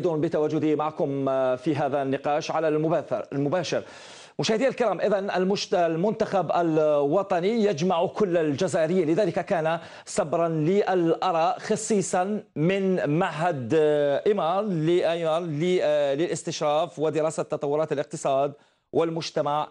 سعيد بتواجدي معكم آه، في هذا النقاش على المباشر المباشر مشاهدي الكرام اذا المشت... المنتخب الوطني يجمع كل الجزائريين لذلك كان صبرا للاراء خصيصا من معهد آه، ايمار آه، للاستشراف ودراسه تطورات الاقتصاد والمجتمع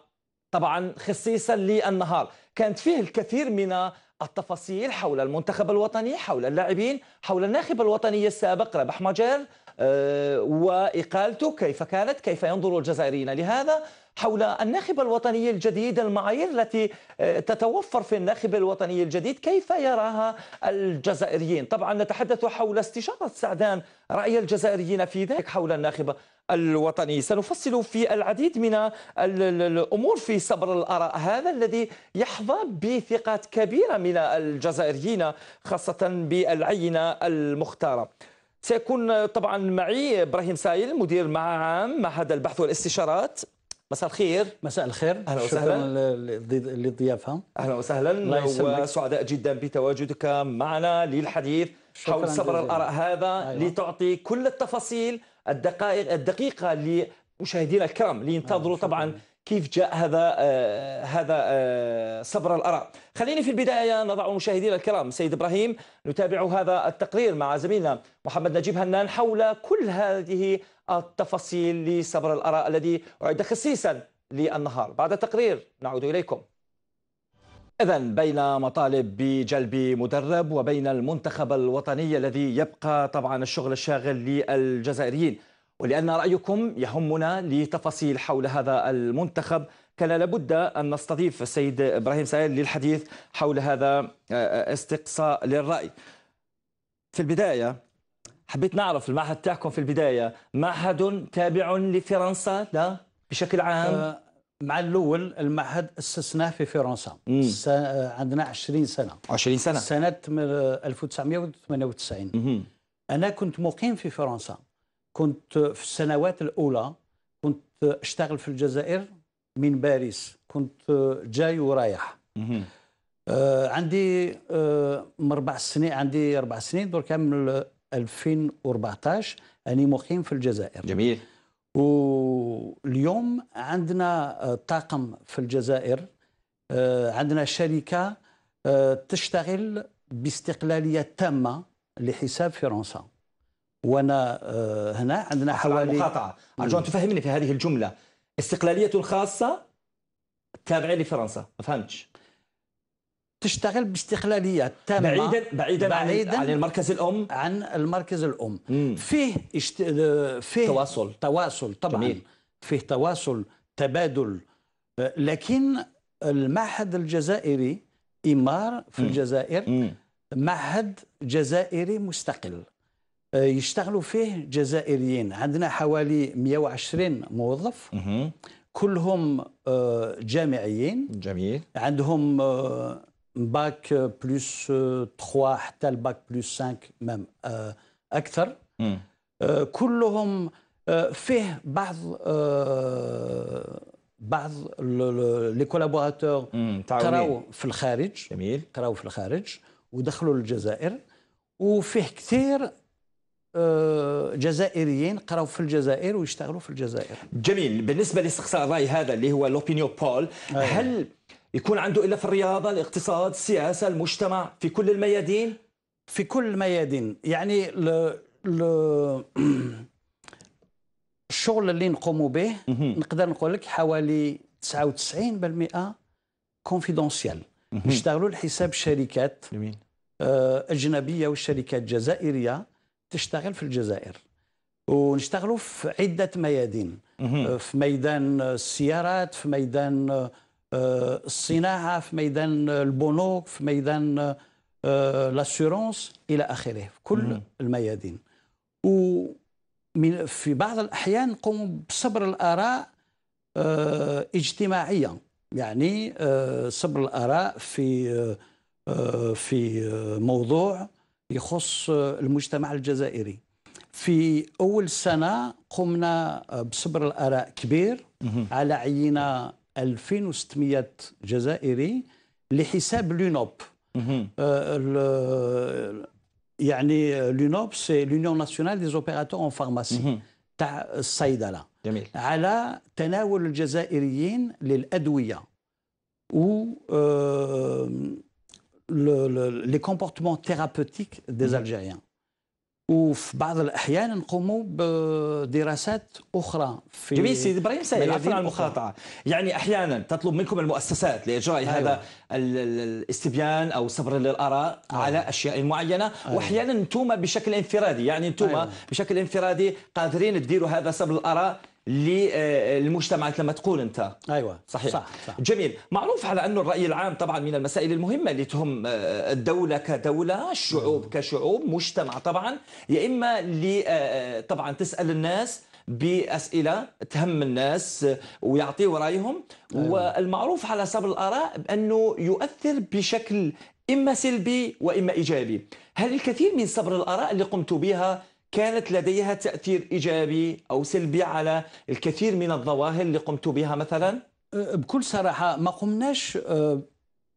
طبعا خصيصا للنهار كانت فيه الكثير من التفاصيل حول المنتخب الوطني حول اللاعبين حول الناخب الوطني السابق ربح مجال آه، وإقالته كيف كانت كيف ينظر الجزائريين لهذا حول الناخب الوطني الجديد المعايير التي آه، تتوفر في الناخب الوطني الجديد كيف يراها الجزائريين طبعا نتحدث حول استشارة سعدان رأي الجزائريين في ذلك حول الناخب الوطني سنفصل في العديد من الأمور في صبر الأراء هذا الذي يحظى بثقة كبيرة من الجزائريين خاصة بالعينة المختارة سيكون طبعا معي ابراهيم سايل مدير مع عام معهد البحث والاستشارات مساء الخير مساء الخير اهلا وسهلا للضيافه اهلا وسهلا وسعداء جدا بتواجدك معنا للحديث حول صبر الاراء هذا أيوة. لتعطي كل التفاصيل الدقائق الدقيقه لمشاهدينا الكرام لينتظروا أيوة، طبعا كيف جاء هذا آه، هذا آه، صبر الاراء خليني في البداية نضع مشاهدينا الكرام سيد إبراهيم نتابع هذا التقرير مع زميلنا محمد نجيب هنان حول كل هذه التفاصيل لصبر الاراء الذي أعد خصيصا للنهار بعد التقرير نعود إليكم إذا بين مطالب بجلب مدرب وبين المنتخب الوطني الذي يبقى طبعا الشغل الشاغل للجزائريين ولأن رأيكم يهمنا لتفاصيل حول هذا المنتخب كان لابد أن نستضيف السيد إبراهيم سائل للحديث حول هذا آه، آه، استقصاء للرأي في البداية حبيت نعرف المعهد تاعكم في البداية معهد تابع لفرنسا لا بشكل عام آه، مع الأول المعهد أسسناه في فرنسا عندنا 20 سنة 20 سنة سنة 1998 مم. أنا كنت مقيم في فرنسا كنت في السنوات الأولى كنت اشتغل في الجزائر من باريس كنت جاي ورايح آه عندي آه من أربع سنين عندي أربع سنين دور كامل 2014 أني مقيم في الجزائر جميل واليوم عندنا آه، طاقم في الجزائر آه، عندنا شركة آه، تشتغل باستقلالية تامة لحساب فرنسا وانا آه، هنا عندنا حوالي مقاطعه ارجو ان تفهمني في هذه الجمله استقلاليه خاصه تابعه لفرنسا ما فهمتش تشتغل باستقلاليه تامه بعيدا بعيدا, بعيداً عن, عن المركز الام عن المركز الام مم. فيه اشت... فيه تواصل تواصل طبعا جميل. فيه تواصل تبادل لكن المعهد الجزائري إمار في مم. الجزائر مم. معهد جزائري مستقل آه، يشتغلوا فيه جزائريين عندنا حوالي 120 موظف كلهم آه، جامعيين جميل عندهم باك بلس 3 حتى الباك بلس 5 مام آه، اكثر كلهم فيه بعض بعض لي كولابوراتور قراو في الخارج جميل قراو في الخارج ودخلوا للجزائر وفيه كثير جزائريين قراو في الجزائر ويشتغلوا في الجزائر جميل بالنسبه لاستقصاء الراي هذا اللي هو لوبينيو بول أيوة. هل يكون عنده الا في الرياضه الاقتصاد السياسه المجتمع في كل الميادين في كل الميادين يعني ل... ل... الشغل اللي نقوم به نقدر نقول لك حوالي 99% كونفيدونسيال نشتغلوا لحساب شركات آه، اجنبيه وشركات جزائريه تشتغل في الجزائر ونشتغلوا في عدة ميادين آه، في ميدان السيارات في ميدان آه، الصناعة في ميدان البنوك في ميدان لاسورونس آه، إلى آخره في كل الميادين و في بعض الأحيان نقوم بصبر الآراء اجتماعيا يعني صبر الآراء في في موضوع يخص المجتمع الجزائري في أول سنة قمنا بصبر الآراء كبير على عينة 2600 جزائري لحساب لونوب آه، يعني لونوب سي لونيون ناسيونال دي زوبيراتور اون فارماسي تاع الصيدله جميل على تناول الجزائريين للادويه و آه، le, le, les comportements thérapeutiques des mhm. Algériens وفي بعض الاحيان نقوموا بدراسات اخرى في جميل سيد ابراهيم سائل عفوا يعني احيانا تطلب منكم المؤسسات لاجراء أيوة. هذا الاستبيان او صبر للاراء أيوة. على اشياء معينه أيوة. واحيانا انتم بشكل انفرادي يعني انتم أيوة. بشكل انفرادي قادرين تديروا هذا صبر الاراء للمجتمعات لما تقول انت ايوه صحيح صح صح. جميل معروف على انه الراي العام طبعا من المسائل المهمه اللي تهم آه، الدوله كدوله الشعوب كشعوب مجتمع طبعا يا اما اللي آه، آه، طبعا تسال الناس باسئله تهم الناس ويعطيه رايهم أيوة. والمعروف على سبب الاراء بانه يؤثر بشكل اما سلبي واما ايجابي هل الكثير من صبر الاراء اللي قمت بها كانت لديها تأثير إيجابي أو سلبي على الكثير من الظواهر اللي قمت بها مثلا؟ أه، بكل صراحة ما قمناش أه،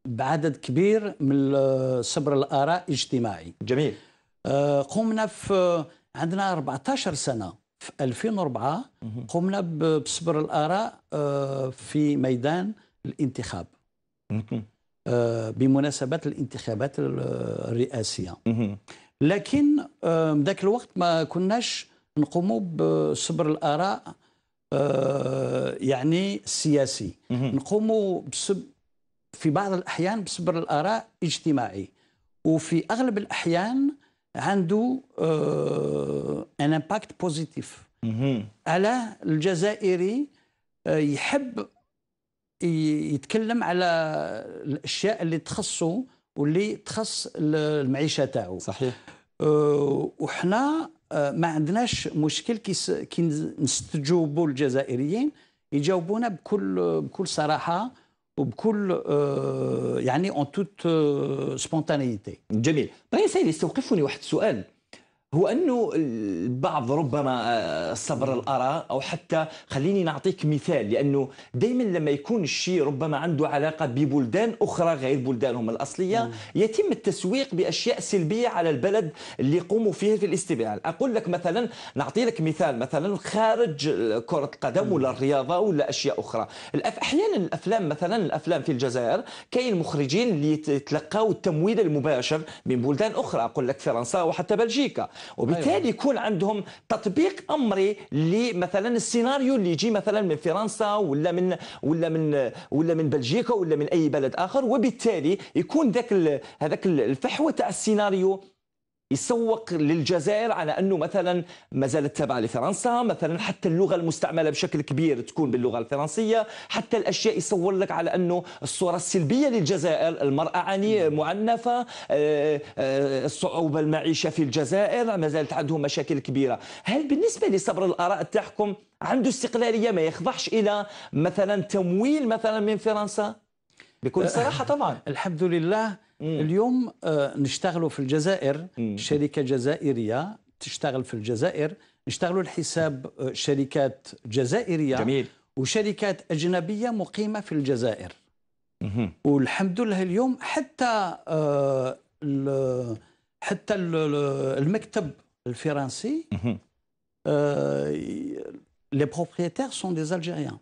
بعدد كبير من أه، صبر الآراء الاجتماعي جميل قمنا في عندنا 14 سنة في 2004 قمنا بصبر الآراء في ميدان الانتخاب بمناسبة الانتخابات الرئاسية لكن ذاك الوقت ما كناش نقوموا بصبر الاراء آه، يعني السياسي نقوموا في بعض الاحيان بصبر الاراء اجتماعي وفي اغلب الاحيان عنده ان امباكت بوزيتيف على الجزائري آه، يحب يتكلم على الاشياء اللي تخصه واللي تخص المعيشه تاعو صحيح أه، وحنا أه، ما عندناش مشكل كي كي نستجوبوا الجزائريين يجاوبونا بكل بكل صراحه وبكل أه، يعني اون توت سبونتانيتي جميل طيب سيدي استوقفني واحد السؤال هو انه البعض ربما آه، صبر الاراء او حتى خليني نعطيك مثال لانه دائما لما يكون الشيء ربما عنده علاقه ببلدان اخرى غير بلدانهم الاصليه يتم التسويق باشياء سلبيه على البلد اللي يقوموا فيه في الاستبعاد اقول لك مثلا نعطي لك مثال مثلا خارج كره القدم ولا الرياضه ولا اشياء اخرى احيانا الافلام مثلا الافلام في الجزائر كاين مخرجين اللي يتلقاو التمويل المباشر من بلدان اخرى اقول لك فرنسا وحتى بلجيكا وبالتالي أيوة. يكون عندهم تطبيق امري لمثلا السيناريو اللي يجي مثلا من فرنسا ولا من ولا من ولا من بلجيكا ولا من اي بلد اخر وبالتالي يكون ذاك هذاك الفحوى تاع السيناريو يسوق للجزائر على انه مثلا ما زالت تابعه لفرنسا، مثلا حتى اللغه المستعمله بشكل كبير تكون باللغه الفرنسيه، حتى الاشياء يصور لك على انه الصوره السلبيه للجزائر، المراه عني معنفه، آه، آه، الصعوبه المعيشه في الجزائر ما زالت عندهم مشاكل كبيره، هل بالنسبه لصبر الاراء تاعكم عنده استقلاليه ما يخضعش الى مثلا تمويل مثلا من فرنسا؟ بكل آه، صراحه طبعا الحمد لله مم. اليوم آه، نشتغلوا في الجزائر مم. شركه جزائريه تشتغل في الجزائر نشتغلوا لحساب آه، شركات جزائريه جميل وشركات اجنبيه مقيمه في الجزائر مم. والحمد لله اليوم حتى آه، حتى المكتب الفرنسي لي بروبريتير سون دي الجيريان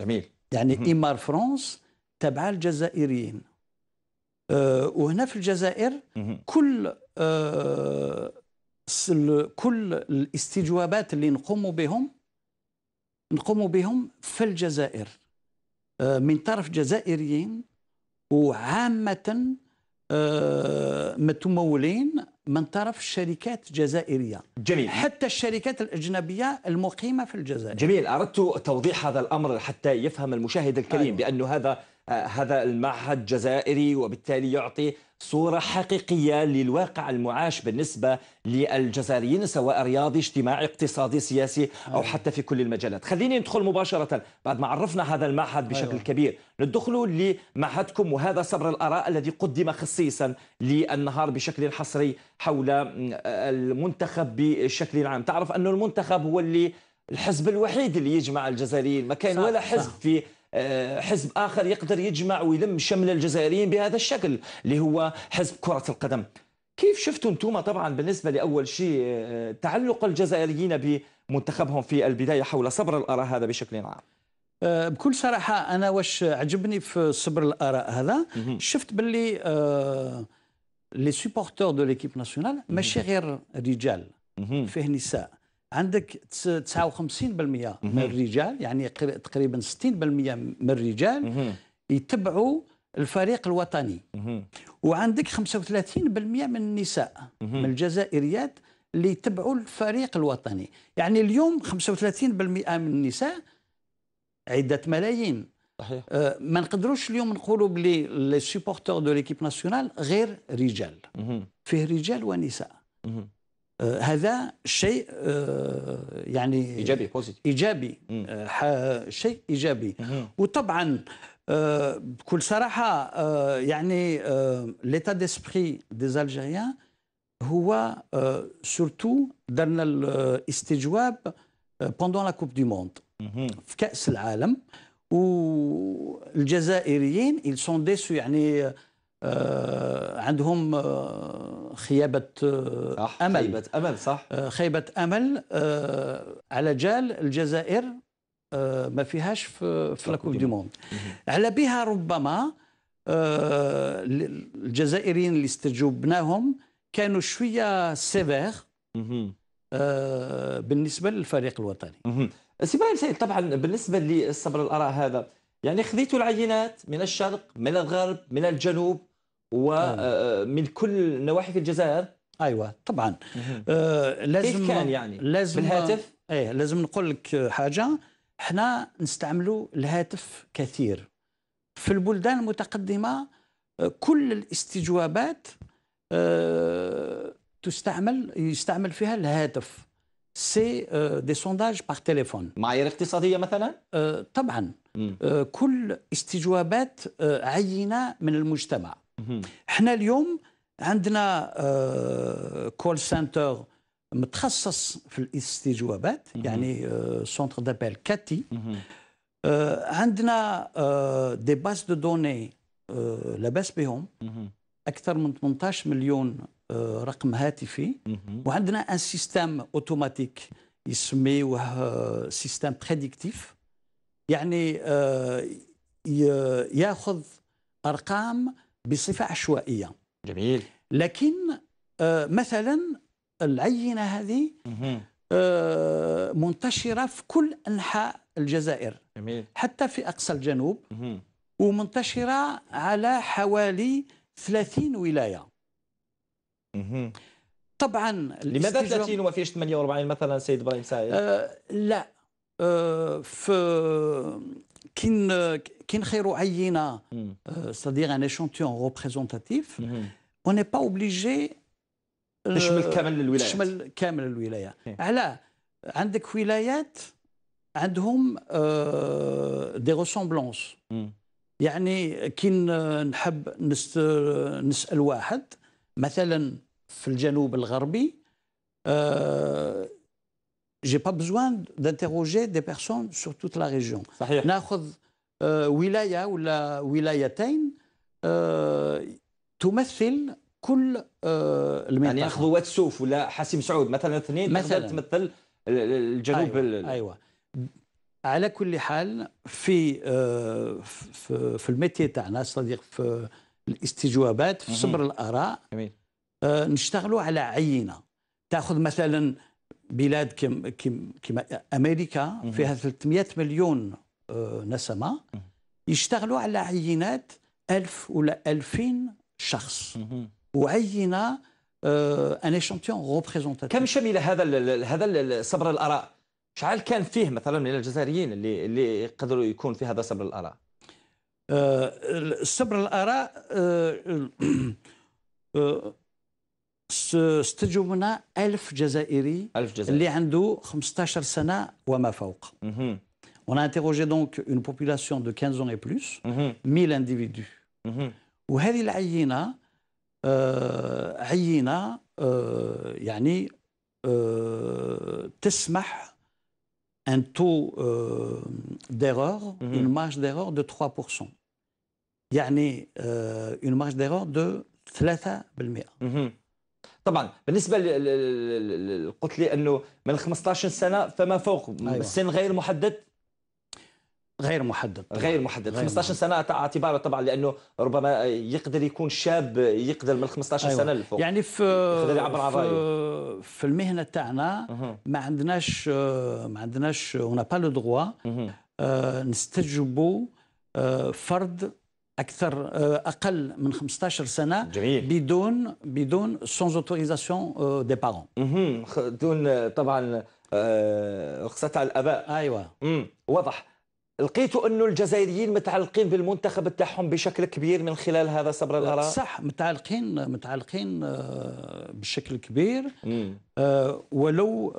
جميل يعني ايمار فرانس تبع الجزائريين آه، وهنا في الجزائر كل آه، كل الاستجوابات اللي نقوم بهم نقوم بهم في الجزائر آه، من طرف جزائريين وعامة متمولين من طرف شركات جزائرية جميل حتى الشركات الأجنبية المقيمة في الجزائر جميل أردت توضيح هذا الأمر حتى يفهم المشاهد الكريم أيوة. بأن هذا آه، هذا المعهد جزائري وبالتالي يعطي صورة حقيقية للواقع المعاش بالنسبة للجزائريين سواء رياضي اجتماعي اقتصادي سياسي أو نعم. حتى في كل المجالات خليني ندخل مباشرة بعد ما عرفنا هذا المعهد بشكل أيوة. كبير ندخل لمعهدكم وهذا صبر الأراء الذي قدم خصيصا للنهار بشكل حصري حول آه، المنتخب بشكل عام تعرف أن المنتخب هو اللي الحزب الوحيد اللي يجمع الجزائريين ما كان صح ولا حزب صح. في آه، حزب اخر يقدر يجمع ويلم شمل الجزائريين بهذا الشكل اللي هو حزب كره القدم كيف شفتوا انتم طبعا بالنسبه لاول شيء آه، تعلق الجزائريين بمنتخبهم في البدايه حول صبر الاراء هذا بشكل عام آه، بكل صراحه انا واش عجبني في صبر الاراء هذا شفت باللي لي سوبورتور دو ليكيب ناسيونال ماشي غير رجال فيه نساء عندك 59% يعني من الرجال يعني تقريبا 60% من الرجال يتبعوا الفريق الوطني وعندك 35% من النساء من الجزائريات اللي يتبعوا الفريق الوطني يعني اليوم 35% من النساء عدة ملايين صحيح. آه، ما نقدروش اليوم نقولوا بلي لي سوبورتور دو ليكيب ناسيونال غير رجال فيه رجال ونساء آه، هذا شيء آه، يعني ايجابي بوزيتيف ايجابي آه، شيء ايجابي وطبعا بكل صراحه يعني ليتا ديسبري دي الجيريان هو سورتو درنا الاستجواب بوندون لا كوب دي موند في كاس العالم والجزائريين ils sont déçus يعني آه، عندهم آه، خيابة آه، أمل خيبة أمل صح خيبة أمل على جال الجزائر ما فيهاش في, في لاكوب دي موند على بها ربما الجزائريين اللي استجوبناهم كانوا شوية سيفير بالنسبة للفريق الوطني سي إبراهيم سعيد طبعا بالنسبة للصبر الأراء هذا يعني خذيتوا العينات من الشرق من الغرب من الجنوب ومن آه. آه، آه، كل نواحي في الجزائر ايوه طبعا آه لازم كيف كان يعني لازم بالهاتف ايه لازم نقول لك حاجه احنا نستعملوا الهاتف كثير في البلدان المتقدمه كل الاستجوابات تستعمل يستعمل فيها الهاتف سي دي سونداج بار تليفون معايير اقتصاديه مثلا طبعا كل استجوابات عينه من المجتمع حنا اليوم عندنا كول آه، سنتر متخصص في الاستجوابات يعني سونتر آه، دابيل كاتي آه، عندنا دي باس دو دوني لاباس بهم اكثر من 18 مليون رقم هاتفي وعندنا ان سيستيم اوتوماتيك يسميوه سيستيم بريديكتيف يعني ياخذ ارقام بصفة عشوائية جميل لكن آه، مثلا العينة هذه آه، منتشرة في كل أنحاء الجزائر جميل. حتى في أقصى الجنوب ومنتشرة على حوالي 30 ولاية طبعا لماذا 30 وما فيش 48 مثلا سيد ابراهيم سعيد؟ آه لا آه في آه، c'est-à-dire un ان représentatif, on n'est با اوبليجي تشمل كامل الولايات تشمل كامل الولايات إيه. على عندك ولايات عندهم دي آه، ريسومبلونس يعني كي آه، نحب نسال واحد مثلا في الجنوب الغربي j'ai pas besoin d'interroger des personnes sur toute la région. صحيح. Euh, wilaya ولايه ولا ولايتين تمثل كل المنطقه يعني ياخذوا واد سوف ولا حاسم سعود مثلا اثنين مثلا تمثل الجنوب ايوه, أيوة. على كل حال في آه، في, في الميتي تاعنا cest في الاستجوابات في صبر الاراء جميل. آه، نشتغلوا على عينه تاخذ مثلا بلاد كم كم امريكا فيها 300 مليون آه، نسمه يشتغلوا على عينات 1000 ولا 2000 شخص وعينه ان شامبيون ريبريزونتاتيف كم شمل هذا هذا الصبر الاراء؟ شحال كان فيه مثلا من الجزائريين اللي اللي قدروا يكون في هذا صبر الاراء؟ آه، صبر الاراء آه، ce منا 1000 جزائري 1000 جزائري اللي عنده 15 سنه وما فوق On a interrogé donc une population de 15 ans et plus, 1000 mhm. individus. وهذه العينه عينه يعني تسمح un taux euh, d'erreur, mhm. une marge d'erreur de 3%. يعني a une marge d'erreur de 3%. Mm -hmm. طبعا بالنسبه قلت لي انه من 15 سنه فما فوق أيوة. السن غير محدد غير محدد طبعا. غير محدد غير 15 محدد. سنه اعتباره طبعا لانه ربما يقدر يكون شاب يقدر من 15 أيوة. سنه للفوق يعني في يقدر يعبر في المهنه تاعنا ما عندناش ما عندناش اون با لو دغوا نستجوبوا فرد اكثر آه، اقل من 15 سنه جميل. بدون بدون سون اوتوريزاسيون دي بارون دون طبعا آه، رخصه تاع الاباء ايوه مم. واضح لقيتوا انه الجزائريين متعلقين بالمنتخب تاعهم بشكل كبير من خلال هذا صبر الاراء صح متعلقين متعلقين آه، بشكل كبير مم. ولو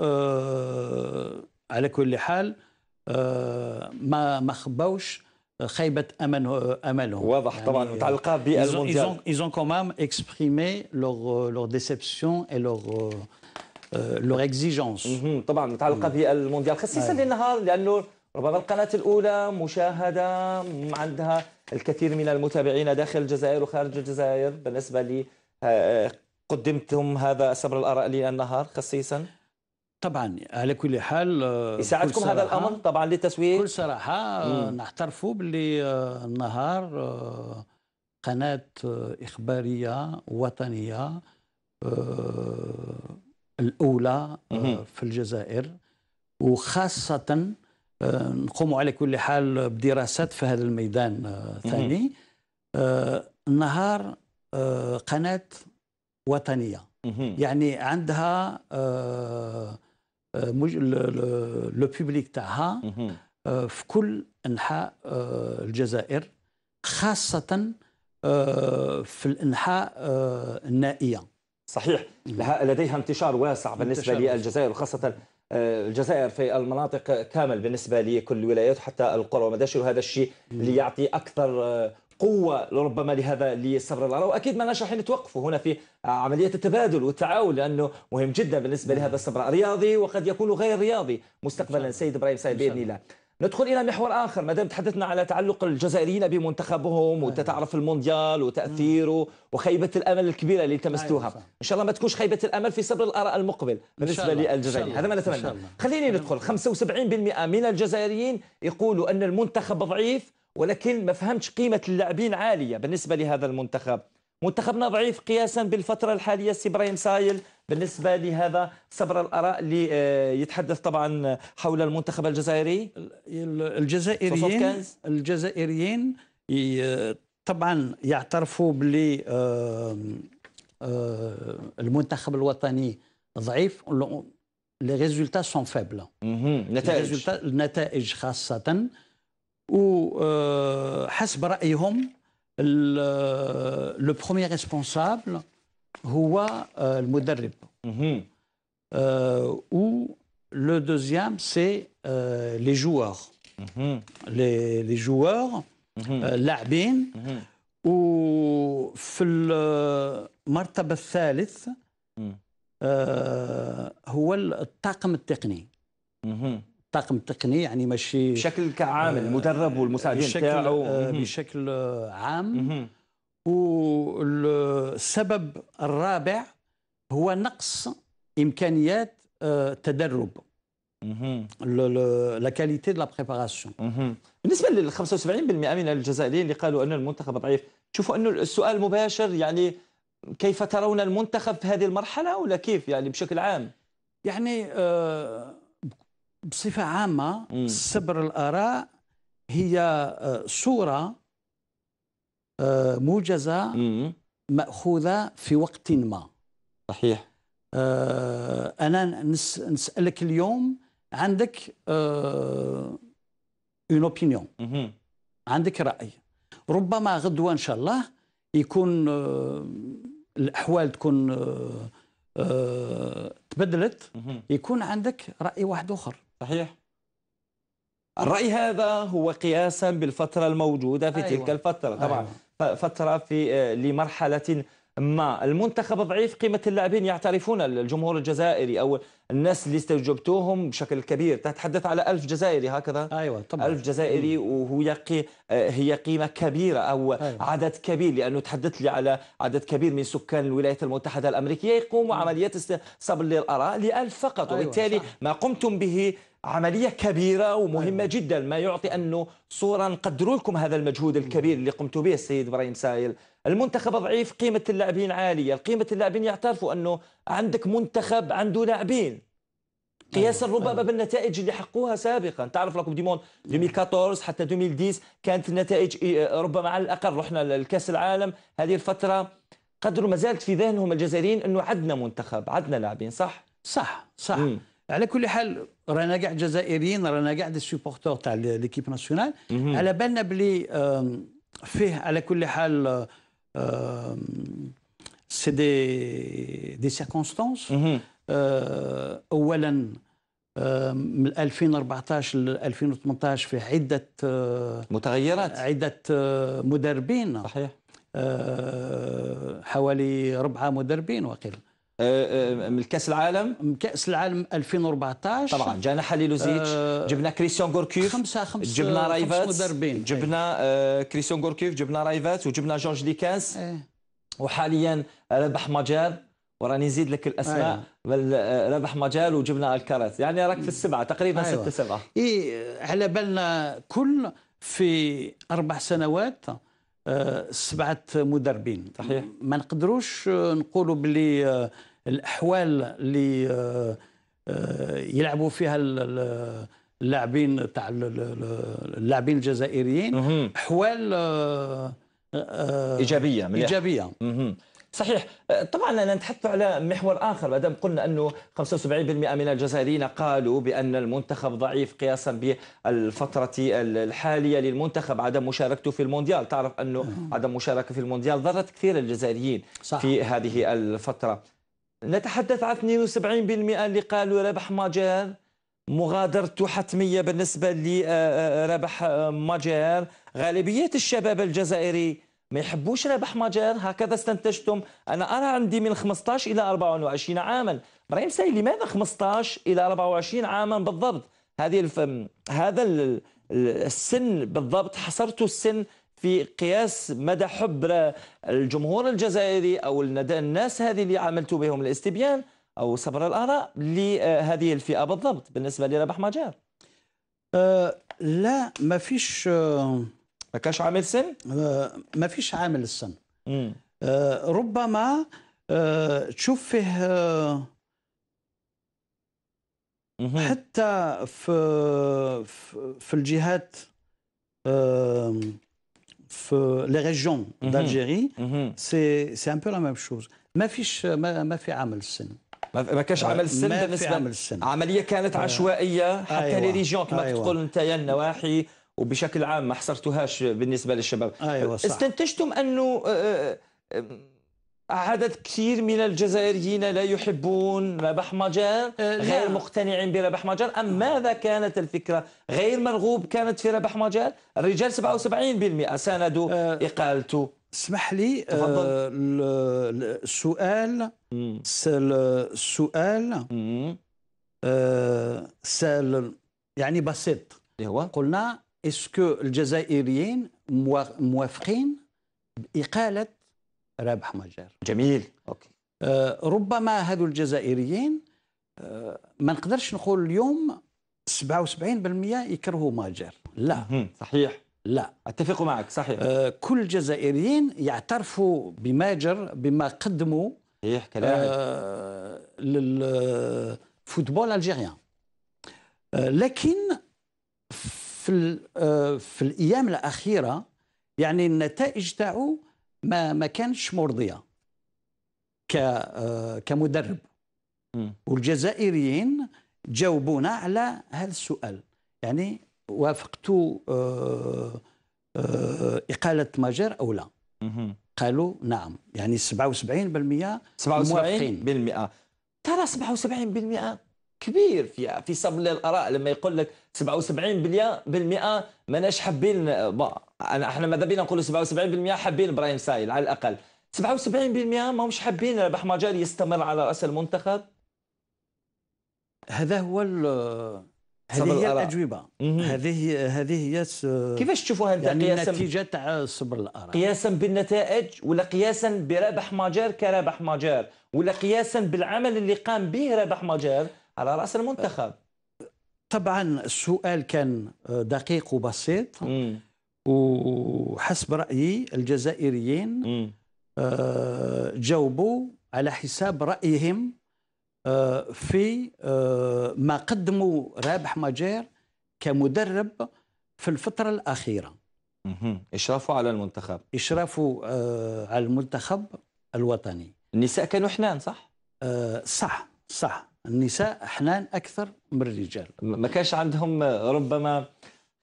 على كل حال ما ما خباوش خيبة أمل أملهم واضح يعني طبعا متعلقة بالمونديال ils ont quand même exprimé leur, leur déception et leur leur exigence طبعا متعلقة بالمونديال خصيصا للنهار لأنه ربما القناة الأولى مشاهدة عندها الكثير من المتابعين داخل الجزائر وخارج الجزائر بالنسبة لي قدمتم هذا سبر الآراء للنهار خصيصا طبعا على كل حال آه، يساعدكم هذا الامر طبعا للتسويق بكل صراحه نعترفوا باللي النهار آه، قناه آه، اخباريه وطنيه الاولى في الجزائر وخاصه نقوم على كل حال بدراسات في هذا الميدان ثاني النهار قناه وطنيه يعني عندها آه، لو بوبليك تاعها آه، في كل انحاء آه، الجزائر خاصه في الانحاء النائيه صحيح لديها انتشار واسع بالنسبه انتشار للجزائر وخاصه الجزائر في المناطق كامل بالنسبه لكل الولايات حتى القرى وما هذا وهذا الشيء اللي يعطي اكثر قوة لربما لهذا لصبر العراء وأكيد ما نشرح راح نتوقفوا هنا في عملية التبادل والتعاون لأنه مهم جدا بالنسبة لهذا الصبر رياضي وقد يكون غير رياضي مستقبلا سيد إبراهيم سعيد بإذن الله ندخل الى محور اخر ما دام تحدثنا على تعلق الجزائريين بمنتخبهم وتتعرف المونديال وتاثيره وخيبه الامل الكبيره اللي التمستوها أيوة، ان شاء الله ما تكونش خيبه الامل في صبر الاراء المقبل بالنسبه للجزائريين هذا ما نتمنى خليني ندخل 75% من الجزائريين يقولوا ان المنتخب ضعيف ولكن ما فهمتش قيمه اللاعبين عاليه بالنسبه لهذا المنتخب منتخبنا ضعيف قياسا بالفتره الحاليه سي ابراهيم سايل بالنسبه لهذا صبر الاراء اللي آه، يتحدث طبعا حول المنتخب الجزائري الجزائريين الجزائريين طبعا يعترفوا بلي آه، آه، المنتخب الوطني ضعيف لي ريزولتا سون فيبل النتائج النتائج خاصه وحسب رايهم لو بروميير ريسبونسابل هو آه، المدرب آه، و لو دوزيام سي لي جوار لي لي joueurs آه، لاعبين وفي المرتبه الثالث هو الطاقم التقني الطاقم التقني يعني ماشي بشكل كعام آه، المدرب والمساعدين تاعو بشكل آه، آه، عام والسبب الرابع هو نقص امكانيات التدرب لا كاليتي لا بريباراسيون بالنسبه لل 75% من الجزائريين اللي قالوا ان المنتخب ضعيف تشوفوا انه السؤال المباشر يعني كيف ترون المنتخب في هذه المرحله ولا كيف يعني بشكل عام يعني آه بصفة عامة مم. سبر الآراء هي آه، صورة آه، موجزة مم. مأخوذة في وقت ما صحيح آه، أنا نسألك اليوم عندك اون اوبينيون عندك رأي ربما غدوة إن شاء الله يكون الأحوال تكون تبدلت يكون عندك راي واحد اخر صحيح الرأي هذا هو قياسا بالفترة الموجودة في أيوة. تلك الفترة طبعا أيوة. فترة في آه، لمرحلة ما المنتخب ضعيف قيمة اللاعبين يعترفون الجمهور الجزائري أو الناس اللي استجبتوهم بشكل كبير تتحدث على ألف جزائري هكذا أيوة طبعا ألف جزائري أيوة. وهو يقي آه، هي قيمة كبيرة أو أيوة. عدد كبير لأنه تحدث لي على عدد كبير من سكان الولايات المتحدة الأمريكية يقوموا عمليات صبر للآراء لألف فقط أيوة. وبالتالي ما قمتم به عملية كبيرة ومهمة أيوة. جدا ما يعطي أنه صورة نقدروا لكم هذا المجهود الكبير اللي قمتوا به السيد إبراهيم سايل المنتخب ضعيف قيمة اللاعبين عالية قيمة اللاعبين يعترفوا أنه عندك منتخب عنده لاعبين قياسا أيوة، ربما أيوة. بالنتائج اللي حقوها سابقا تعرف لكم ديمون 2014 حتى 2010 كانت النتائج ربما على الاقل رحنا لكاس العالم هذه الفتره قدروا ما زالت في ذهنهم الجزائريين انه عدنا منتخب عدنا لاعبين صح صح صح مم. على كل حال رانا الجزائريين جزائريين كاع دي سيبورتور تاع ليكيب ناسيونال على بالنا بلي فيه على كل حال سي دي دي سيركونستونس اولا من 2014 ل 2018 في عده آه، متغيرات عده آه، مدربين صحيح آه، حوالي ربعه مدربين وقيل آه، آه، من كاس العالم من كاس العالم 2014 طبعا جانا حليلوزيتش آه جبنا كريستيان غوركيف خمسة خمسة جبنا رايفات مدربين جبنا إيه. آه كريستيان غوركيف جبنا رايفات وجبنا جورج ديكاس آه. وحاليا ربح مجال وراني نزيد لك الاسماء إيه. آه. ربح مجال وجبنا الكارات يعني راك في السبعه تقريبا أيوة. ستة سبعه اي على بالنا كل في اربع سنوات آه، سبعه مدربين صحيح ما نقدروش نقولوا بلي الاحوال اللي آه، آه، يلعبوا فيها اللاعبين تاع اللاعبين الجزائريين احوال آه، ايجابيه مليح. ايجابيه صحيح طبعا انا نتحدث على محور اخر ما دام قلنا انه 75% من الجزائريين قالوا بان المنتخب ضعيف قياسا بالفتره الحاليه للمنتخب عدم مشاركته في المونديال تعرف انه عدم مشاركه في المونديال ضرت كثير الجزائريين صح. في هذه الفتره نتحدث عن 72% اللي قالوا ربح ماجير مغادرته حتمية بالنسبة لربح ماجير غالبية الشباب الجزائري ما يحبوش ربح ماجير هكذا استنتجتم أنا أرى عندي من 15 إلى 24 عاما إبراهيم سي لماذا 15 إلى 24 عاما بالضبط هذه الف... هذا السن بالضبط حصرت السن في قياس مدى حب الجمهور الجزائري أو الناس هذه اللي عملتوا بهم الاستبيان أو صبر الآراء لهذه الفئة بالضبط بالنسبة لربح مجار أه لا ما فيش أه، ما كاش عامل سن؟ أه ما فيش عامل السن أه ربما أه تشوف فيه أه حتى في في الجهات أه، في لي ريجون دالجيري سي سي ان بو لا ميم شوز ما فيش ما, ما في عمل السن ما كانش عمل سن ما بالنسبه عمل سن. عمليه كانت عشوائيه حتى أيوة. لي ريجون كما أيوة. تقول انت النواحي وبشكل عام ما حصرتوهاش بالنسبه للشباب أيوة صح. استنتجتم انه عدد كثير من الجزائريين لا يحبون ربح مجان آه، غير مقتنعين بربح مجان أم آه. ماذا كانت الفكرة غير مرغوب كانت في ربح مجان الرجال 77% ساندوا إقالته اسمح لي آه، تفضل. السؤال السؤال سال يعني بسيط إيه هو قلنا اسكو الجزائريين موافقين بإقالة رابح مجار جميل اوكي آه، ربما هذو الجزائريين آه، ما نقدرش نقول اليوم 77% يكرهوا ماجر لا صحيح لا اتفق معك صحيح آه، كل الجزائريين يعترفوا بماجر بما قدموا صحيح كلاعب آه للفوتبول الجيريان آه لكن في آه في الايام الاخيره يعني النتائج تاعو ما ما كانش مرضيه ك آه، كمدرب والجزائريين جاوبونا على هذا السؤال يعني وافقتوا آه، آه، إقالة ماجر أو لا قالوا نعم يعني 77% 77% ترى 77% كبير في في صبل الاراء لما يقول لك 77% ماناش حابين انا احنا ماذا بينا نقولوا 77% حابين ابراهيم سايل على الاقل 77% مش حابين رباح مجال يستمر على راس المنتخب هذا هو هذه هي الاجوبه هذه هذه هي كيفاش تشوفوا هذا يعني قياسا النتيجه تاع صبر الاراء قياسا بالنتائج ولا قياسا برابح ماجر كرابح ماجر ولا قياسا بالعمل اللي قام به رابح ماجر على راس المنتخب طبعا السؤال كان آه، دقيق وبسيط مم. وحسب رايي الجزائريين آه جاوبوا على حساب رايهم آه في آه ما قدموا رابح مجير كمدرب في الفتره الاخيره اشرافه على المنتخب اشرافه آه، على المنتخب الوطني النساء كانوا حنان صح آه، صح صح النساء حنان أكثر من الرجال ما كانش عندهم آه، ربما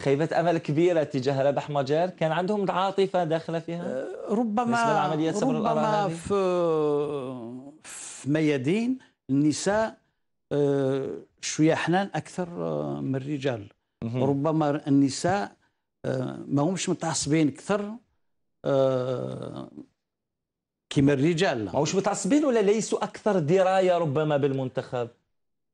خيبة أمل كبيرة تجاه ربح مجار كان عندهم عاطفة داخلة فيها آه، ربما ربما في, آه، في ميادين النساء شوية حنان أكثر من الرجال ربما النساء ما همش متعصبين أكثر كما الرجال ماهوش متعصبين ولا ليسوا اكثر درايه ربما بالمنتخب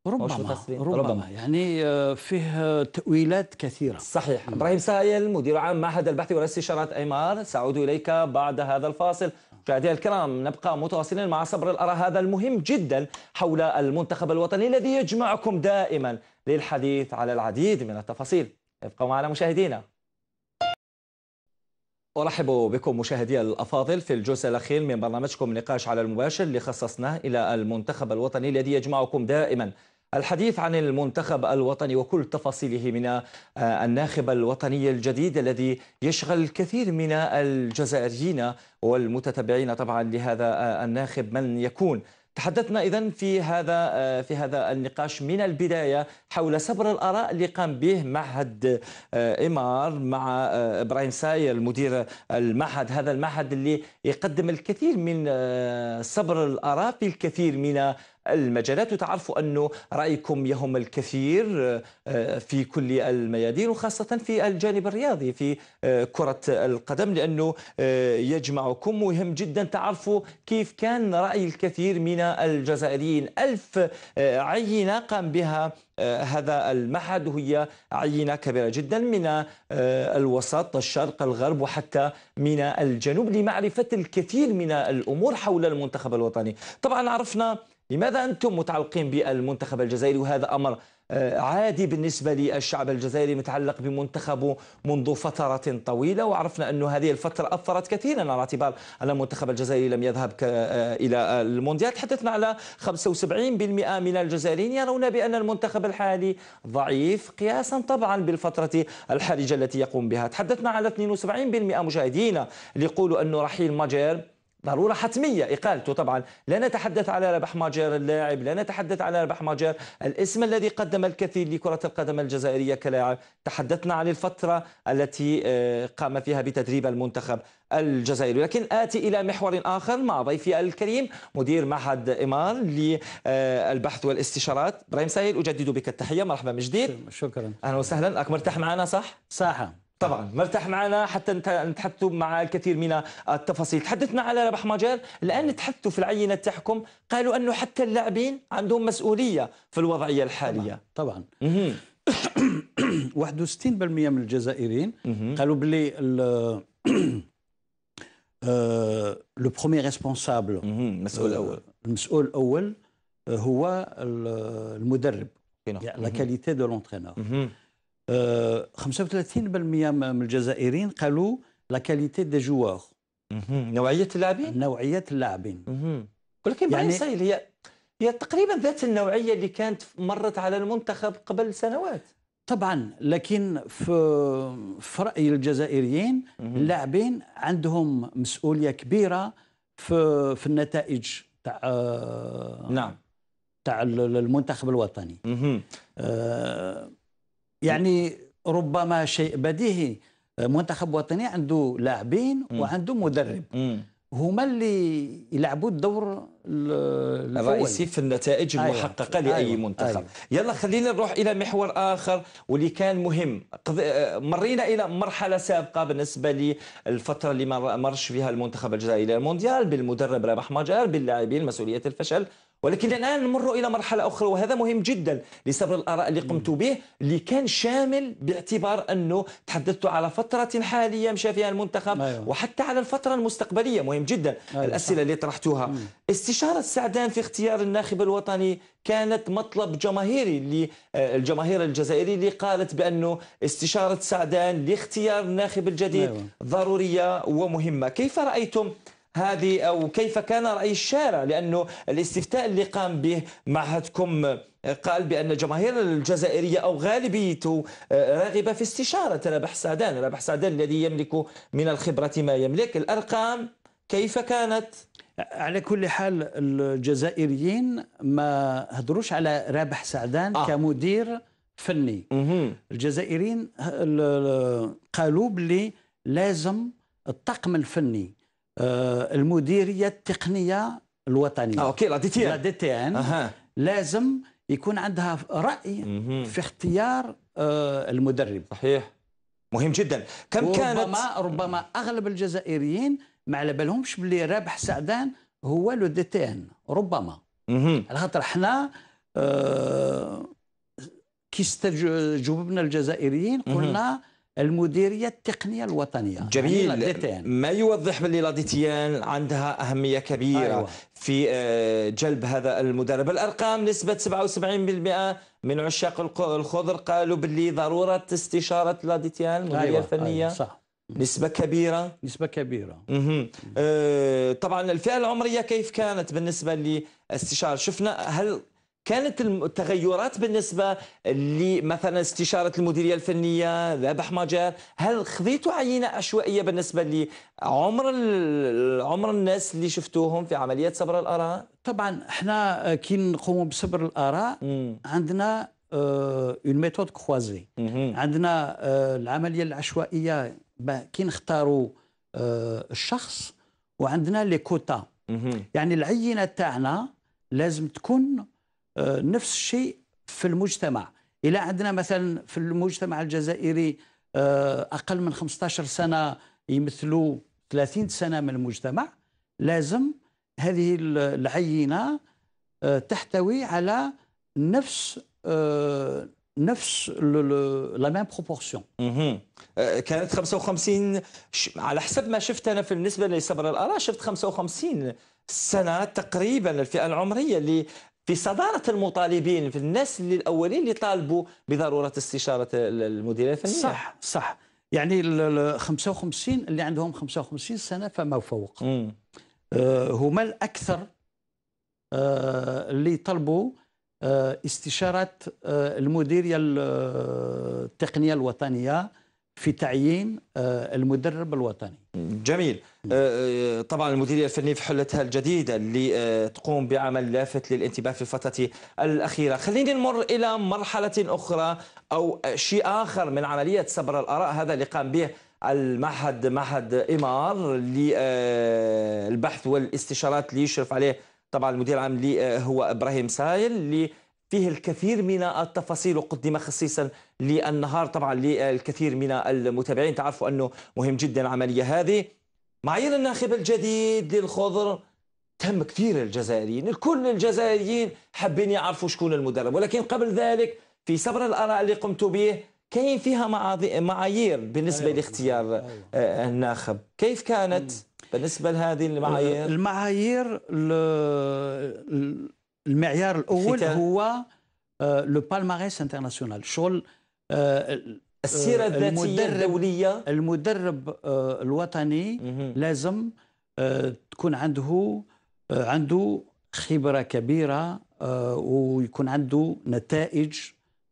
ربما ربما, ربما يعني آه، فيه تأويلات كثيرة صحيح إبراهيم سايل مدير عام معهد البحث والاستشارات أيمار سأعود إليك بعد هذا الفاصل مشاهدينا الكرام نبقى متواصلين مع صبر الأرى هذا المهم جدا حول المنتخب الوطني الذي يجمعكم دائما للحديث على العديد من التفاصيل ابقوا معنا مشاهدينا أرحب بكم مشاهدي الأفاضل في الجزء الأخير من برنامجكم نقاش على المباشر اللي خصصناه إلى المنتخب الوطني الذي يجمعكم دائما الحديث عن المنتخب الوطني وكل تفاصيله من الناخب الوطني الجديد الذي يشغل الكثير من الجزائريين والمتتبعين طبعا لهذا الناخب من يكون تحدثنا اذا في هذا آه، في هذا النقاش من البدايه حول سبر الاراء اللي قام به معهد آه، امار مع آه، ابراهيم ساير مدير المعهد هذا المعهد اللي يقدم الكثير من سبر الاراء في الكثير من المجالات وتعرفوا أنه رأيكم يهم الكثير آه، في كل الميادين وخاصة في الجانب الرياضي في آه، كرة القدم لأنه آه، يجمعكم مهم جدا تعرفوا كيف كان رأي الكثير من الجزائريين ألف عينة قام بها هذا المعهد وهي عينة كبيرة جدا من الوسط الشرق الغرب وحتى من الجنوب لمعرفة الكثير من الأمور حول المنتخب الوطني طبعا عرفنا لماذا أنتم متعلقين بالمنتخب الجزائري وهذا أمر آه، عادي بالنسبة للشعب الجزائري متعلق بمنتخبه منذ فترة طويلة وعرفنا أن هذه الفترة أثرت كثيرا على اعتبار أن المنتخب الجزائري لم يذهب آه، إلى المونديال تحدثنا على 75% من الجزائريين يرون بأن المنتخب الحالي ضعيف قياسا طبعا بالفترة الحرجة التي يقوم بها تحدثنا على 72% مشاهدينا اللي يقولوا أن رحيل ماجير ضرورة حتمية إقالته طبعا لا نتحدث على ربح ماجر اللاعب لا نتحدث على ربح ماجر الاسم الذي قدم الكثير لكرة القدم الجزائرية كلاعب تحدثنا عن الفترة التي آه، قام فيها بتدريب المنتخب الجزائري لكن آتي إلى محور آخر مع ضيفي الكريم مدير معهد إمار للبحث آه، والاستشارات إبراهيم سهيل أجدد بك التحية مرحبا من شكرا أهلا وسهلا أكبر مرتاح معنا صح؟ صحة طبعا مرتاح معنا حتى نتحدثوا مع الكثير من التفاصيل تحدثنا على ربح ماجر الآن تحدثوا في العينة تاعكم قالوا أنه حتى اللاعبين عندهم مسؤولية في الوضعية الحالية طبعا, طبعاً. 61% من الجزائريين قالوا بلي لو برومي ريسبونسابل المسؤول الاول المسؤول الاول هو المدرب لا كاليتي دو لونترينور 35% آه، من الجزائريين قالوا لا كاليتي دي جوار نوعيه اللاعبين نوعيه اللاعبين ولكن يعني سائل هي هي تقريبا ذات النوعيه اللي كانت مرت على المنتخب قبل سنوات طبعا لكن في في راي الجزائريين اللاعبين عندهم مسؤوليه كبيره في في النتائج تاع آه، نعم تاع المنتخب الوطني آه يعني ربما شيء بديهي آه، منتخب وطني عنده لاعبين وعنده مدرب هما اللي يلعبوا الدور الرئيسي في النتائج أيوة. المحققه أيوة. لاي أيوة. منتخب أيوة. يلا خلينا نروح الى محور اخر واللي كان مهم آه، مرينا الى مرحله سابقه بالنسبه للفتره اللي ما مرش فيها المنتخب الجزائري المونديال بالمدرب رابح ماجر باللاعبين مسؤوليه الفشل ولكن الان نمر الى مرحله اخرى وهذا مهم جدا لسبب الاراء اللي قمت به اللي كان شامل باعتبار انه تحدثت على فتره حاليه مشى فيها المنتخب أيوه. وحتى على الفتره المستقبليه مهم جدا أيوه. الاسئله اللي طرحتوها استشاره سعدان في اختيار الناخب الوطني كانت مطلب جماهيري للجماهير آه، الجزائري اللي قالت بانه استشاره سعدان لاختيار الناخب الجديد أيوه. ضروريه ومهمه كيف رايتم هذه أو كيف كان رأي الشارع لأنه الاستفتاء اللي قام به معهدكم قال بأن الجماهير الجزائرية أو غالبيته آه، راغبة في استشارة رابح سعدان رابح سعدان الذي يملك من الخبرة ما يملك الأرقام كيف كانت؟ على كل حال الجزائريين ما هدروش على رابح سعدان آه. كمدير فني مه. الجزائريين قالوا بلي لازم الطاقم الفني آه، المديريه التقنيه الوطنيه آه، اوكي لا دي تي ان لا دي تي ان لازم يكون عندها راي في اختيار آه، المدرب صحيح مهم جدا كم كانت ربما ربما اغلب الجزائريين ما على بالهمش بلي رابح سعدان هو لو دي تي ان ربما على خاطر حنا كي استجوبنا الجزائريين قلنا المديريه التقنيه الوطنيه يعني جميل ما يوضح باللي لاديتيان عندها اهميه كبيره أيوة. في آه، جلب هذا المدرب الارقام نسبه 77% من عشاق الخضر قالوا باللي ضروره استشاره لاديتيان المديريه أيوة. أيوة، الفنيه أيوة. صح نسبة كبيرة نسبة كبيرة آه طبعا الفئة العمرية كيف كانت بالنسبة للاستشارة شفنا هل كانت التغيرات بالنسبه لمثلا استشاره المديريه الفنيه ذبح مجار هل خذيتوا عينه عشوائيه بالنسبه لعمر عمر الناس اللي شفتوهم في عمليه صبر الاراء طبعا احنا كي نقوم بصبر الاراء عندنا اون ميثود كوازي عندنا آه، العمليه العشوائيه كي نختاروا آه، الشخص وعندنا لي كوتا يعني العينه تاعنا لازم تكون آه، نفس الشيء في المجتمع إلى عندنا مثلا في المجتمع الجزائري آه، أقل من 15 سنة يمثلوا 30 سنة من المجتمع لازم هذه العينة آه، تحتوي على نفس نفس لا ميم بروبورسيون كانت 55 على حسب ما شفت انا بالنسبه لصبر الاراء شفت 55 سنه تقريبا الفئه العمريه اللي في صدارة المطالبين في الناس اللي الأولين اللي طالبوا بضرورة استشارة المديرية الفنية صح صح يعني ال 55 اللي عندهم 55 سنة فما فوق آه هما الأكثر آه اللي طلبوا آه استشارة آه المديرية آه، التقنية الوطنية في تعيين آه، المدرب الوطني جميل آه، آه، طبعا المديريه الفنيه في حلتها الجديده اللي تقوم بعمل لافت للانتباه في الفتره الاخيره خليني نمر الى مرحله اخرى او شيء اخر من عمليه سبر الاراء هذا اللي قام به المعهد معهد امار للبحث والاستشارات اللي يشرف عليه طبعا المدير العام اللي هو ابراهيم سايل اللي فيه الكثير من التفاصيل وقدم خصيصا للنهار طبعا للكثير من المتابعين تعرفوا أنه مهم جدا العملية هذه معايير الناخب الجديد للخضر تهم كثير الجزائريين الكل الجزائريين حابين يعرفوا شكون المدرب ولكن قبل ذلك في صبر الآراء اللي قمت به كاين فيها معايير بالنسبة أيوة. لاختيار أيوة. الناخب كيف كانت؟ بالنسبه لهذه المعايير المعايير المعيار الاول هو لو بالماريس انترناسيونال شغل آه، السيره آه، الذاتيه الدوليه المدرب آه، الوطني لازم تكون عنده عنده خبره كبيره ويكون عنده نتائج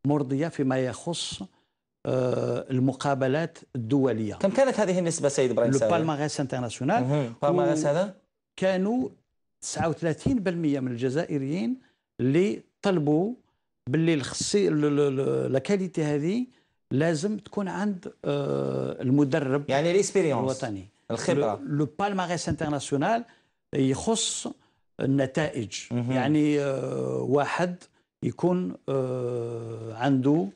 مرضيه فيما يخص المقابلات الدوليه كم كانت هذه النسبه سيد ابراهيم لو بالماريس انترناسيونال بالماريس هذا كانوا 39% من الجزائريين اللي طلبوا باللي الخصي لاكاليتي هذه لازم تكون عند آه، المدرب يعني ليسبيريونس الوطني الخبره لو بالماريس انترناسيونال يخص النتائج يعني آه، واحد يكون آه، عنده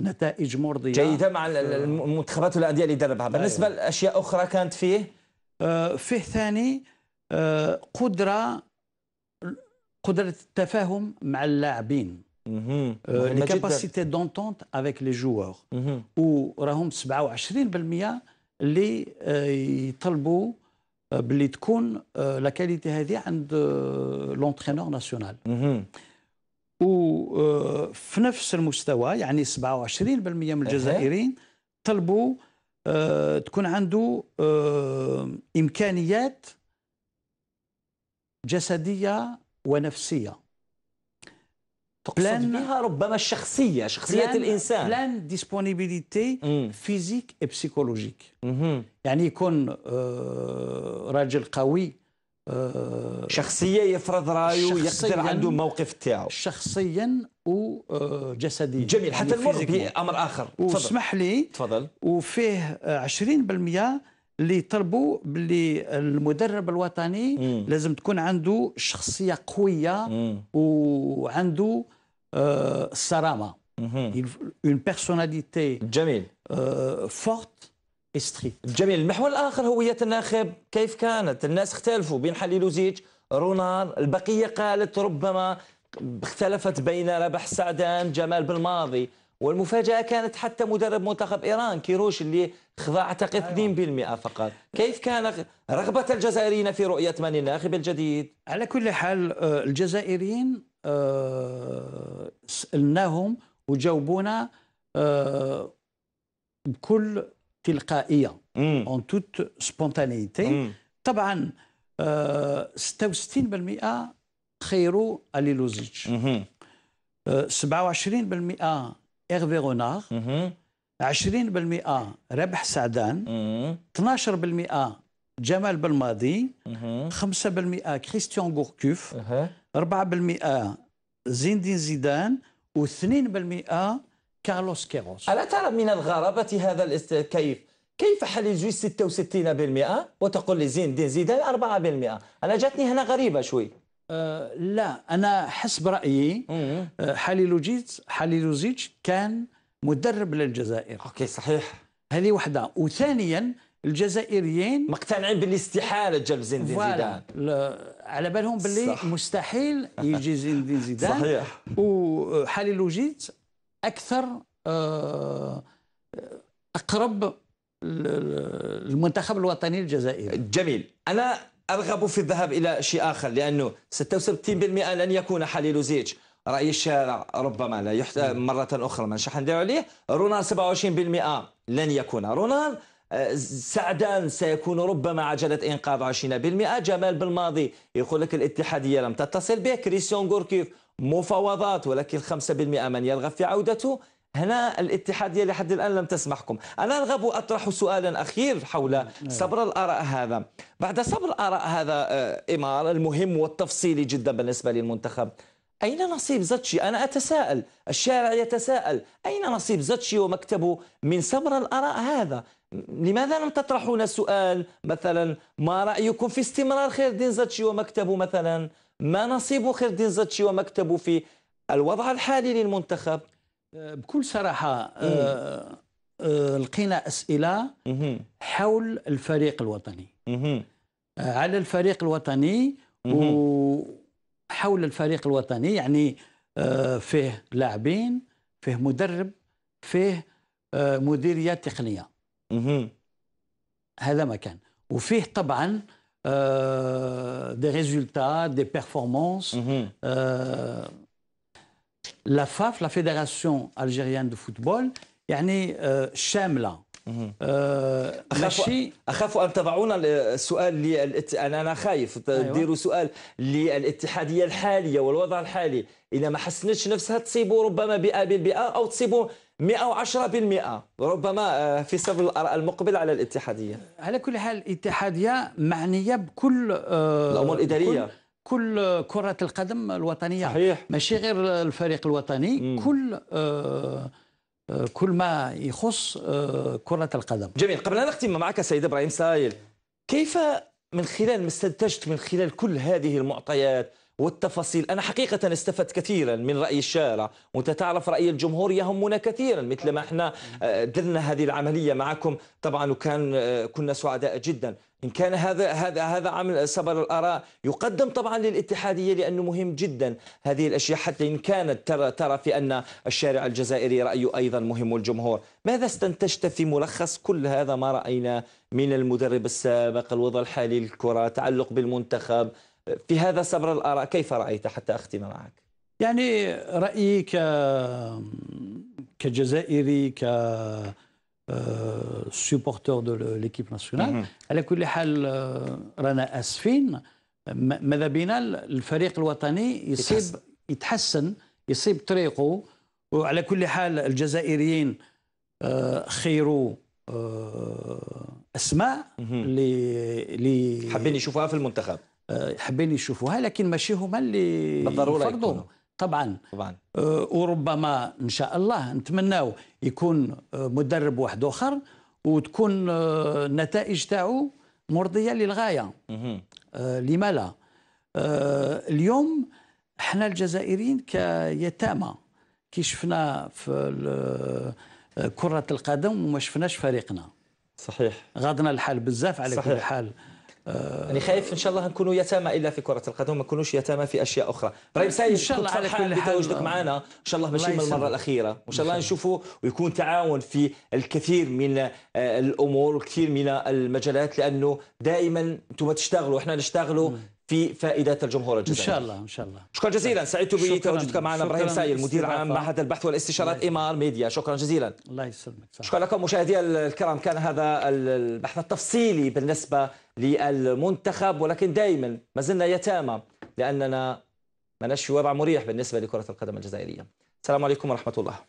نتائج مرضيه جيده مع المنتخبات والانديه اللي دربها طيب. بالنسبه لاشياء اخرى كانت فيه فيه ثاني قدره قدره التفاهم مع اللاعبين لي كاباسيتي دونتونت افيك لي جوور وراهم 27% اللي آه، يطلبوا آه، باللي تكون لا آه، كاليتي هذه عند لونترينور ناسيونال وفي نفس المستوى يعني 27% من الجزائريين طلبوا تكون عنده امكانيات جسديه ونفسيه تقصد بها ربما الشخصية شخصية بلان الإنسان بلان ديسبونيبيليتي فيزيك بسيكولوجيك يعني يكون آه، راجل قوي آه، شخصية يفرض رأيه يقدر عنده موقف تاعه شخصيا وجسديا آه، جميل حتى المرء بأمر يعني آخر واسمح لي تفضل وفيه 20% اللي طلبوا باللي المدرب الوطني مم. لازم تكون عنده شخصيه قويه مم. وعنده الصرامه اون بيرسوناليتي جميل فورت آه، ستريت جميل المحور الاخر هويه الناخب كيف كانت الناس اختلفوا بين حليلوزيج رونار البقيه قالت ربما اختلفت بين ربح سعدان جمال بالماضي والمفاجاه كانت حتى مدرب منتخب ايران كيروش اللي خضع اعتقد 2% أيوة. فقط كيف كان رغبه الجزائريين في رؤيه من الناخب الجديد على كل حال آه، الجزائريين آه، سالناهم وجاوبونا آه، بكل تلقائيه اون توت سبونتانيتي طبعا 66% خيروا اليلوزيتش 27% ايرفي رونار 20% ربح سعدان 12% جمال بالماضي 5% كريستيان غوركوف 4% زين الدين زيدان و2% كارلوس كيروس ألا ترى من الغرابة هذا الاست... كيف كيف حليجي 66% وتقول لي زين الدين زيدان 4% أنا جاتني هنا غريبة شوي آه، لا انا حسب رايي آه حليلوجيتش كان مدرب للجزائر اوكي صحيح هذه وحده وثانيا الجزائريين مقتنعين بالاستحاله جلب زين زيدان على بالهم باللي مستحيل يجي زين زيدان صحيح وحليلوجيتش اكثر آه، اقرب المنتخب الوطني الجزائري جميل انا ارغب في الذهاب إلى شيء آخر لأنه 76% لن يكون حليل زيتش رأي الشارع ربما لا يحت... مرة أخرى ما شحن ندير عليه رونال 27% لن يكون رونال آه، سعدان سيكون ربما عجلة إنقاذ 20% جمال بالماضي يقول لك الاتحادية لم تتصل به كريستيان غوركيف مفاوضات ولكن 5% من يرغب في عودته هنا الاتحادية لحد الآن لم تسمحكم أنا أرغب أطرح سؤالا أخير حول صبر الآراء هذا بعد صبر الآراء هذا آه، إمار المهم والتفصيلي جدا بالنسبة للمنتخب أين نصيب زتشي؟ أنا أتساءل الشارع يتساءل أين نصيب زتشي ومكتبه من صبر الآراء هذا؟ لماذا لم تطرحون سؤال مثلا ما رأيكم في استمرار خير دين زتشي ومكتبه مثلا ما نصيب خير دين زتشي ومكتبه في الوضع الحالي للمنتخب بكل صراحه آه، آه، لقينا اسئله حول الفريق الوطني آه، على الفريق الوطني وحول الفريق الوطني يعني فيه لاعبين فيه مدرب فيه مديريه تقنيه هذا ما كان وفيه طبعا دي ريزولتا دي بيرفورمانس لا فاف لا فيدراسيون الجيريان دو فوتبول يعني euh, شامله euh, أخاف, ماشي أخاف أن تضعون السؤال للات... أنا خايف أيوة. تديروا أيوة. سؤال للاتحادية الحالية والوضع الحالي إذا ما حسنتش نفسها تصيبوا ربما بيئة بالبيئة أو تصيبوا 110% ربما آه، في الصف المقبل على الاتحادية على كل حال الاتحادية معنية بكل آه، الأمور الإدارية بكل كل كرة القدم الوطنية صحيح. ماشي غير الفريق الوطني مم. كل آه, آه، كل ما يخص آه كرة القدم جميل قبل أن نختم معك سيد إبراهيم سايل كيف من خلال ما استنتجت من خلال كل هذه المعطيات والتفاصيل أنا حقيقة استفدت كثيرا من رأي الشارع وأنت تعرف رأي الجمهور يهمنا كثيرا مثل ما احنا آه، درنا هذه العملية معكم طبعا وكان آه، كنا سعداء جدا إن كان هذا هذا هذا عمل صبر الآراء يقدم طبعا للاتحادية لأنه مهم جدا هذه الأشياء حتى إن كانت ترى ترى في أن الشارع الجزائري رأيه أيضا مهم والجمهور ماذا استنتجت في ملخص كل هذا ما رأينا من المدرب السابق الوضع الحالي للكرة تعلق بالمنتخب في هذا صبر الآراء كيف رأيت حتى أختم معك يعني رأيي ك... كجزائري ك سوبورتور دو ليكيب ناسيونال على كل حال آه، رانا اسفين ماذا بينا الفريق الوطني يصيب يتحسن, يتحسن يصيب طريقه وعلى كل حال الجزائريين آه، خيروا آه، اسماء اللي حابين يشوفوها في المنتخب آه، حابين يشوفوها لكن ماشي هما اللي بالضروره يفرضوا طبعا طبعا آه، وربما ان شاء الله نتمناو يكون آه، مدرب واحد اخر وتكون النتائج تاعو مرضيه للغايه لما لا اليوم احنا الجزائريين كيتامى كي شفنا في كره القدم وما شفناش فريقنا صحيح غضنا الحال بزاف على كل حال آه، يعني خايف ان شاء الله نكونوا يتامى الا في كره القدم ما نكونوش يتامى في اشياء اخرى ابراهيم سعيد ان شاء الله على كل حال معنا ان شاء الله ماشي من المره الاخيره وان شاء الله نشوفوا ويكون تعاون في الكثير من آه، الامور وكثير من المجالات لانه دائما انتم تشتغلوا احنا نشتغلوا في فائدة الجمهور الجزائري إن شاء الله إن شاء الله شكرا جزيلا سعدت بتواجدك معنا إبراهيم سايل مدير عام معهد البحث والاستشارات إمار ميديا شكرا جزيلا الله يسلمك شكرا لكم مشاهدي الكرام كان هذا البحث التفصيلي بالنسبة للمنتخب ولكن دائما ما زلنا يتامى لأننا ما نشفي وضع مريح بالنسبة لكرة القدم الجزائرية السلام عليكم ورحمة الله